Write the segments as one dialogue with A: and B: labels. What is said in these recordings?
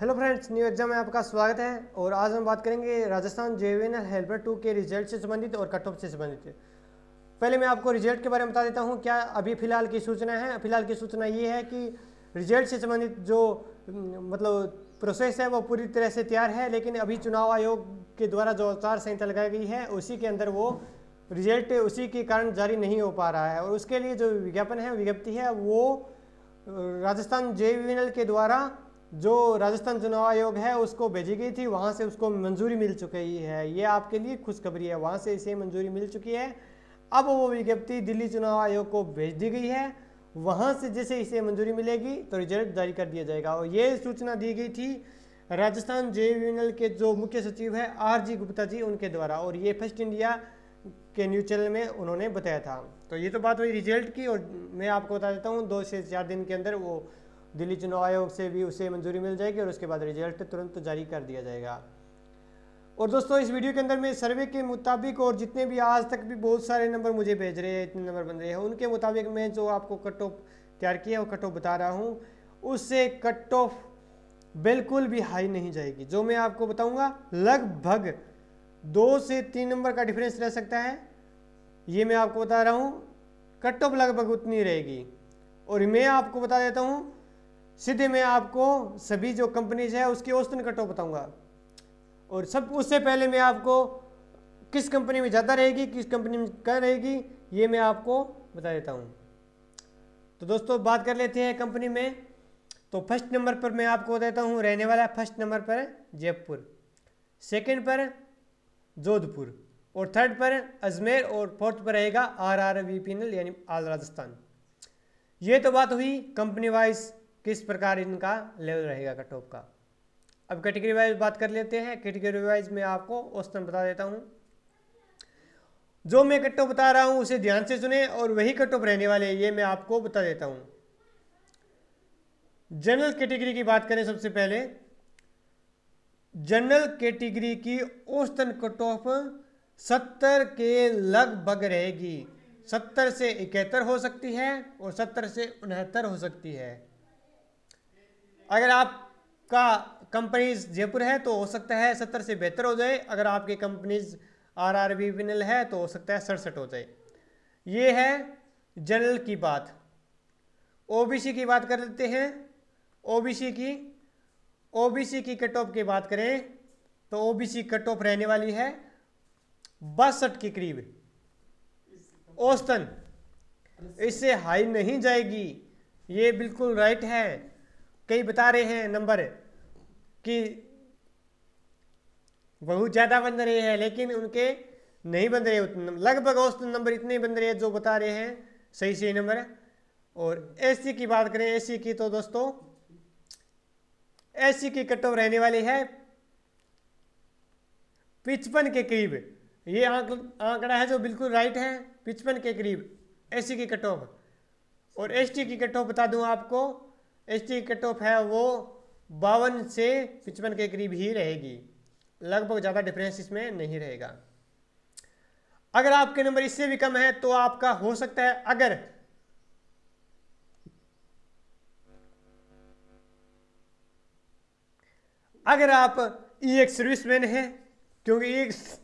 A: hello friends new exam में आपका स्वागत है और आज हम बात करेंगे राजस्थान जेवीएनएल हेल्पर टू के रिजल्ट से संबंधित और कट ऑफ से संबंधित पहले मैं आपको रिजल्ट के बारे में बता देता हूं क्या अभी फिलहाल की सूचना है फिलहाल की सूचना ये है कि रिजल्ट से संबंधित जो मतलब प्रोसेस है वो पूरी तरह से तैयार है लेकिन अभी चुनाव आयोग के द्वारा जो आचार संहिता लगाई गई है उसी के अंदर वो रिजल्ट उसी के कारण जारी नहीं हो पा रहा है और उसके लिए जो विज्ञापन है विज्ञप्ति है वो राजस्थान जे के द्वारा जो राजस्थान चुनाव आयोग है उसको भेजी गई थी वहाँ से उसको मंजूरी मिल चुकी है ये आपके लिए खुशखबरी है वहाँ से इसे मंजूरी मिल चुकी है अब वो विज्ञप्ति दिल्ली चुनाव आयोग को भेज दी गई है वहाँ से जैसे इसे मंजूरी मिलेगी तो रिजल्ट जारी कर दिया जाएगा और ये सूचना दी गई थी राजस्थान जे के जो मुख्य सचिव है आर जी गुप्ता जी उनके द्वारा और ये फर्स्ट इंडिया के न्यूज चैनल में उन्होंने बताया था तो ये तो बात हुई रिजल्ट की और मैं आपको बता देता हूँ दो से चार दिन के अंदर वो दिल्ली चुनाव आयोग से भी उसे मंजूरी मिल जाएगी और उसके बाद रिजल्ट तुरंत जारी कर दिया जाएगा और दोस्तों इस वीडियो के अंदर में सर्वे के मुताबिक और जितने भी आज तक भी बहुत सारे नंबर मुझे भेज रहे हैं इतने नंबर बन रहे हैं उनके मुताबिक मैं जो आपको कट ऑफ तैयार किया है वो कट ऑफ बता रहा हूँ उससे कट ऑफ बिल्कुल भी हाई नहीं जाएगी जो मैं आपको बताऊँगा लगभग दो से तीन नंबर का डिफरेंस रह सकता है ये मैं आपको बता रहा हूँ कट ऑफ लगभग उतनी रहेगी और मैं आपको बता देता हूँ सीधे मैं आपको सभी जो कंपनीज है उसकी औसतन कटो बताऊंगा और सब उससे पहले मैं आपको किस कंपनी में ज़्यादा रहेगी किस कंपनी में कम रहेगी ये मैं आपको बता देता हूँ तो दोस्तों बात कर लेते हैं कंपनी में तो फर्स्ट नंबर पर मैं आपको देता हूँ रहने वाला फर्स्ट नंबर पर जयपुर सेकंड पर जोधपुर और थर्ड पर अजमेर और फोर्थ पर रहेगा R R V P L यानी आल राजस्थान ये तो बात हुई कंपनी वाइज किस प्रकार इनका लेवल रहेगा कट ऑफ का अब कैटेगरी वाइज बात कर लेते हैं कैटेगरी वाइज में आपको औसतन बता देता हूँ जो मैं कट ऑफ बता रहा हूँ उसे ध्यान से सुने और वही कट ऑफ रहने वाले ये मैं आपको बता देता हूँ जनरल कैटेगरी की बात करें सबसे पहले जनरल कैटेगरी की औसतन कट ऑफ सत्तर के लगभग रहेगी सत्तर से इकहत्तर हो सकती है और सत्तर से उनहत्तर हो सकती है अगर आपका कंपनीज जयपुर है तो हो सकता है सत्तर से बेहतर हो जाए अगर आपकी कंपनीज आर आर बी विनल है तो हो सकता है सड़सठ हो जाए ये है जनरल की बात ओबीसी की बात कर लेते हैं ओबीसी की ओबीसी की कट ऑफ की बात करें तो ओबीसी कट ऑफ रहने वाली है बासठ के करीब औस्तन इससे हाई नहीं जाएगी ये बिल्कुल राइट है कई बता रहे हैं नंबर कि बहुत ज़्यादा बन रहे हैं लेकिन उनके नहीं बन रहे लगभग औसत नंबर इतने बन रहे हैं जो बता रहे हैं सही सही नंबर और एसी की बात करें एसी की तो दोस्तों एसी की कट ऑफ रहने वाली है पिचपन के करीब ये आंकड़ा है जो बिल्कुल राइट है पिचपन के करीब एसी की कट ऑफ और एसटी की कट ऑफ बता दूं आपको एस टी कट ऑफ है वो बावन से पचपन के करीब ही रहेगी लगभग ज़्यादा डिफरेंस इसमें नहीं रहेगा अगर आपके नंबर इससे भी कम है तो आपका हो सकता है अगर अगर आप ई एक सर्विसमैन हैं क्योंकि एक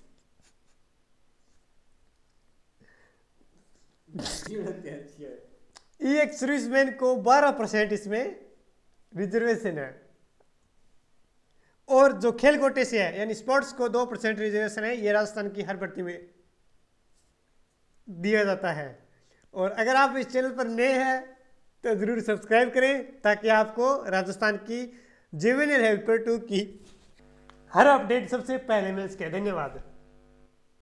A: e ई एक सर्विसमैन को 12 परसेंट इसमें रिजर्वेशन है और जो खेल कोटे से है यानी स्पोर्ट्स को दो परसेंट रिजर्वेशन है ये राजस्थान की हर भर्ती में दिया जाता है और अगर आप इस चैनल पर नए हैं तो ज़रूर सब्सक्राइब करें ताकि आपको राजस्थान की जीवन हेल्पर टू की हर अपडेट सबसे पहले मिल सके धन्यवाद